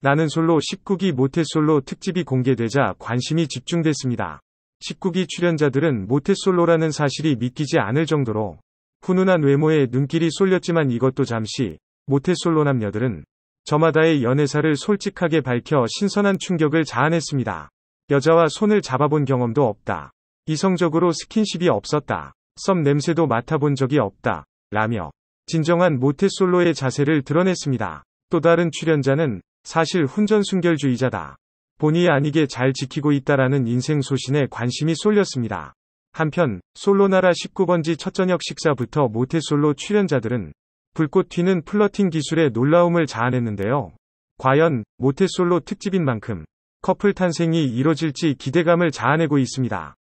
나는 솔로 19기 모태솔로 특집이 공개되자 관심이 집중됐습니다. 19기 출연자들은 모태솔로라는 사실이 믿기지 않을 정도로 훈훈한 외모에 눈길이 쏠렸지만 이것도 잠시 모태솔로 남녀들은 저마다의 연애사를 솔직하게 밝혀 신선한 충격을 자아냈습니다. 여자와 손을 잡아본 경험도 없다. 이성적으로 스킨십이 없었다. 썸 냄새도 맡아본 적이 없다. 라며 진정한 모태솔로의 자세를 드러냈습니다. 또 다른 출연자는 사실 훈전순결주의자다. 본의 아니게 잘 지키고 있다라는 인생 소신에 관심이 쏠렸습니다. 한편 솔로나라 19번지 첫 저녁 식사부터 모태솔로 출연자들은 불꽃 튀는 플러팅 기술에 놀라움을 자아냈는데요. 과연 모태솔로 특집인 만큼 커플 탄생이 이뤄질지 기대감을 자아내고 있습니다.